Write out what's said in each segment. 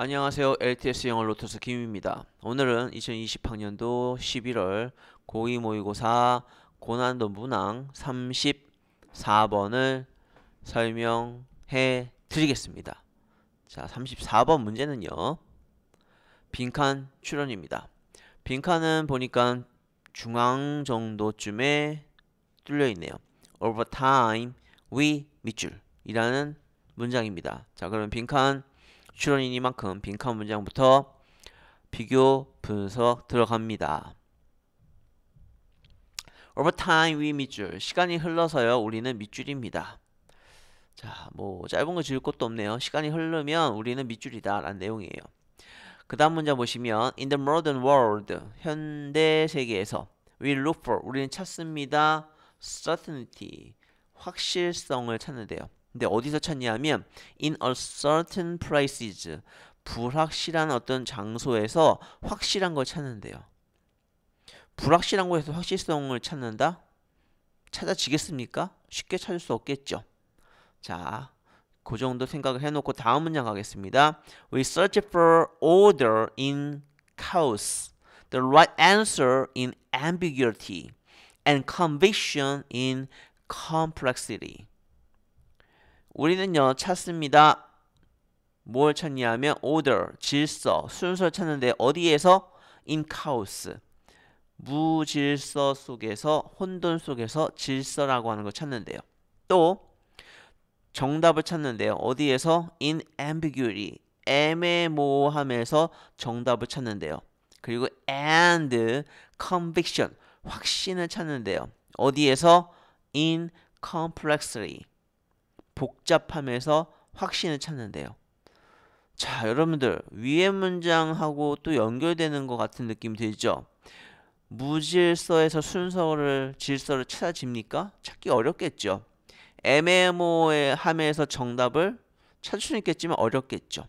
안녕하세요. LTS 영어 로터스 김입니다. 오늘은 2020학년도 11월 고2 모의고사 고난도 문항 34번을 설명해 드리겠습니다. 자, 34번 문제는요. 빈칸 출연입니다. 빈칸은 보니까 중앙 정도쯤에 뚫려 있네요. Over time we 밑줄이라는 문장입니다. 자, 그러면 빈칸 슈런이니만큼 빈칸 문장부터 비교 분석 들어갑니다. Over time we 밑줄 시간이 흘러서요 우리는 밑줄입니다. 자, 뭐 짧은 거 지을 것도 없네요. 시간이 흐르면 우리는 밑줄이다 라는 내용이에요. 그 다음 문장 보시면 In the modern world 현대 세계에서 We look for 우리는 찾습니다. certainty 확실성을 찾는데요. 근데 어디서 찾냐 하면 in a certain places 불확실한 어떤 장소에서 확실한 걸 찾는데요. 불확실한 곳에서 확실성을 찾는다? 찾아지겠습니까? 쉽게 찾을 수 없겠죠. 자, 그 정도 생각을 해놓고 다음 문장 가겠습니다. We search for order in chaos, the right answer in ambiguity, and conviction in complexity. 우리는요 찾습니다. 뭘 찾냐 하면 order, 질서, 순서를 찾는데 어디에서? in chaos, 무질서 속에서 혼돈 속에서 질서라고 하는 걸 찾는데요. 또 정답을 찾는데요. 어디에서? in ambiguity, 애매모호함에서 정답을 찾는데요. 그리고 and conviction, 확신을 찾는데요. 어디에서? in complexity, 복잡함에서 확신을 찾는데요. 자, 여러분들 위의 문장하고 또 연결되는 것 같은 느낌 들죠? 무질서에서 순서를 질서를 찾아집니까? 찾기 어렵겠죠. 애매모호 함에서 정답을 찾을 수는 있겠지만 어렵겠죠.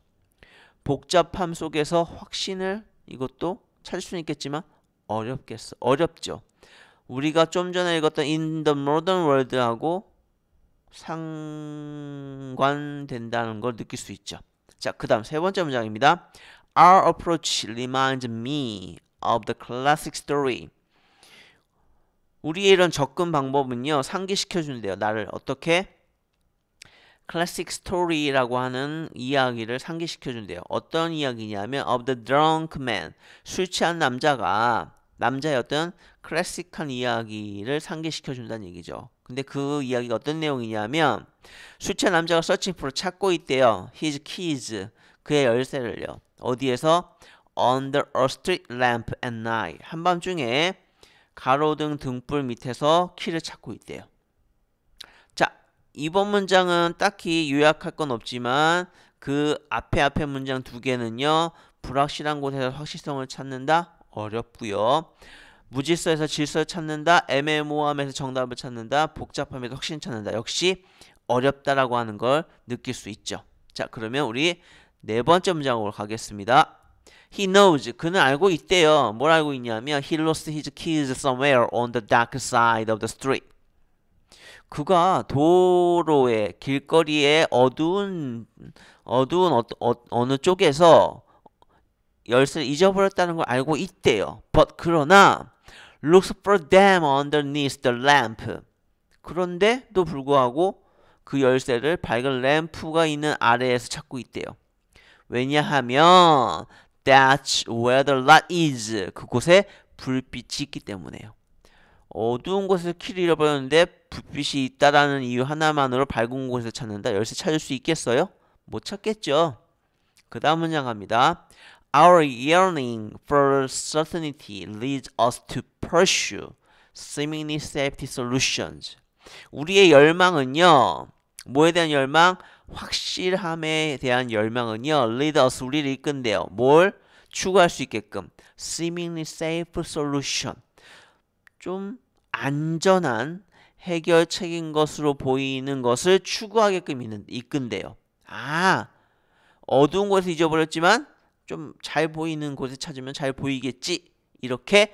복잡함 속에서 확신을 이것도 찾을 수는 있겠지만 어렵겠어 어렵죠. 우리가 좀 전에 읽었던 In the Modern World하고 상관된다는 걸 느낄 수 있죠. 자, 그 다음 세 번째 문장입니다. Our approach reminds me of the classic story. 우리의 이런 접근 방법은요, 상기시켜준대요. 나를 어떻게? 클래식 스토리라고 하는 이야기를 상기시켜준대요. 어떤 이야기냐면 of the drunk man, 술 취한 남자가 남자의 어떤 클래식한 이야기를 상기시켜 준다는 얘기죠. 근데 그 이야기가 어떤 내용이냐면 수채 남자가 서칭 프로 찾고 있대요. His keys 그의 열쇠를요. 어디에서 under a street lamp at night 한밤중에 가로등 등불 밑에서 키를 찾고 있대요. 자, 이번 문장은 딱히 요약할 건 없지만 그 앞에 앞에 문장 두 개는요. 불확실한 곳에서 확실성을 찾는다. 어렵고요. 무질서에서 질서를 찾는다. 애매모호함에서 정답을 찾는다. 복잡함에서 확신 찾는다. 역시 어렵다라고 하는 걸 느낄 수 있죠. 자, 그러면 우리 네 번째 문장으로 가겠습니다. He knows. 그는 알고 있대요. 뭘 알고 있냐면 he lost his keys somewhere on the dark side of the street. 그가 도로에 길거리에 어두운 어두운 어, 어, 느 쪽에서 열쇠를 잊어버렸다는 걸 알고 있대요. But 그러나 looks for them underneath the lamp. 그런데도 불구하고 그 열쇠를 밝은 램프가 있는 아래에서 찾고 있대요. 왜냐하면 that's where the light is. 그곳에 불빛이 있기 때문에요. 어두운 곳에서 키를 잃어버렸는데 불빛이 있다라는 이유 하나만으로 밝은 곳에서 찾는다. 열쇠 찾을 수 있겠어요? 못 찾겠죠. 그 다음 문장 갑니다. Our yearning for certainty leads us to pursue seemingly safety solutions. 우리의 열망은요. 뭐에 대한 열망? 확실함에 대한 열망은요. lead us 우리를 이끈대요. 뭘? 추구할 수 있게끔 seemingly safe solution 좀 안전한 해결책인 것으로 보이는 것을 추구하게끔 이끈대요. 아, 어두운 곳에서 잊어버렸지만 좀잘 보이는 곳에 찾으면 잘 보이겠지. 이렇게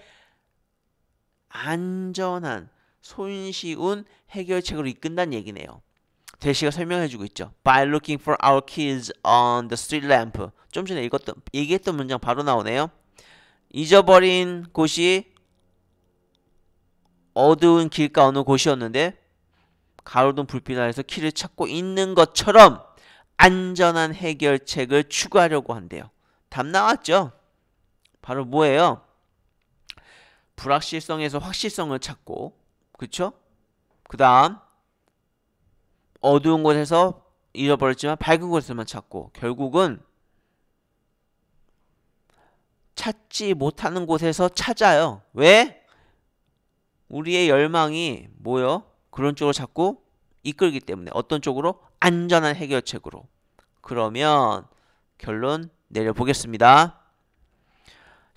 안전한 손쉬운 해결책으로 이끈다는 얘기네요. 대시가 설명해주고 있죠. By looking for our kids on the street lamp. 좀 전에 읽었던 얘기했던 문장 바로 나오네요. 잊어버린 곳이 어두운 길가 어느 곳이었는데 가로등 불빛 아래서 키를 찾고 있는 것처럼 안전한 해결책을 추구하려고 한대요. 답 나왔죠? 바로 뭐예요? 불확실성에서 확실성을 찾고 그쵸? 그 다음 어두운 곳에서 잃어버렸지만 밝은 곳에서만 찾고 결국은 찾지 못하는 곳에서 찾아요. 왜? 우리의 열망이 뭐요? 그런 쪽으로 자꾸 이끌기 때문에 어떤 쪽으로? 안전한 해결책으로. 그러면 결론 내려보겠습니다.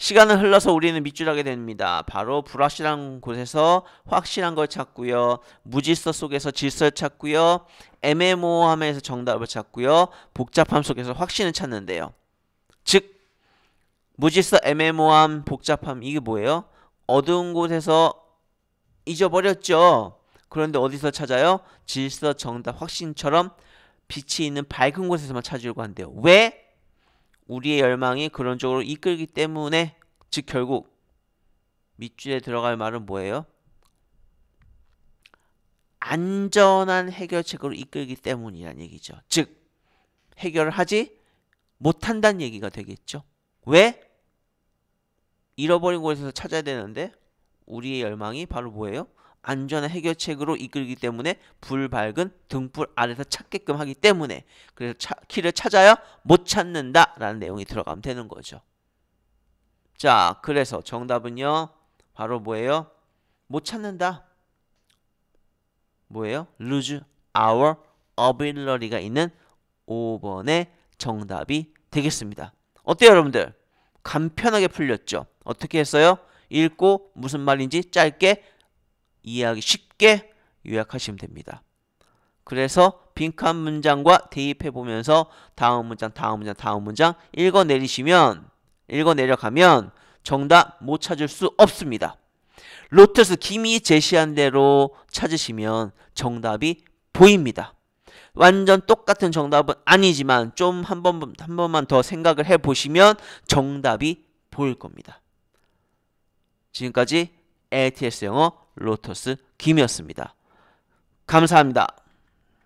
시간은 흘러서 우리는 밑줄하게 됩니다. 바로 불확실한 곳에서 확실한 걸 찾고요. 무질서 속에서 질서를 찾고요. 애매모호함에서 정답을 찾고요. 복잡함 속에서 확신을 찾는데요. 즉 무질서, 애매모함, 복잡함 이게 뭐예요? 어두운 곳에서 잊어버렸죠. 그런데 어디서 찾아요? 질서, 정답, 확신처럼 빛이 있는 밝은 곳에서만 찾으려고 한대요. 왜? 우리의 열망이 그런 쪽으로 이끌기 때문에 즉 결국 밑줄에 들어갈 말은 뭐예요? 안전한 해결책으로 이끌기 때문이란 얘기죠. 즉 해결을 하지 못한다는 얘기가 되겠죠. 왜? 잃어버린 곳에서 찾아야 되는데 우리의 열망이 바로 뭐예요? 안전한 해결책으로 이끌기 때문에 불밝은 등불 아래서 찾게끔 하기 때문에 그래서 차, 키를 찾아야 못 찾는다라는 내용이 들어가면 되는 거죠. 자, 그래서 정답은요. 바로 뭐예요? 못 찾는다. 뭐예요? lose our ability가 있는 5번의 정답이 되겠습니다. 어때요, 여러분들? 간편하게 풀렸죠? 어떻게 했어요? 읽고 무슨 말인지 짧게 이해하기 쉽게 요약하시면 됩니다. 그래서 빈칸 문장과 대입해 보면서 다음 문장, 다음 문장, 다음 문장 읽어 내리시면 읽어 내려가면 정답 못 찾을 수 없습니다. 로터스 김이 제시한 대로 찾으시면 정답이 보입니다. 완전 똑같은 정답은 아니지만 좀 한 번, 한 번만 더 생각을 해 보시면 정답이 보일 겁니다. 지금까지 ATS 영어 로터스 김이었습니다. 감사합니다.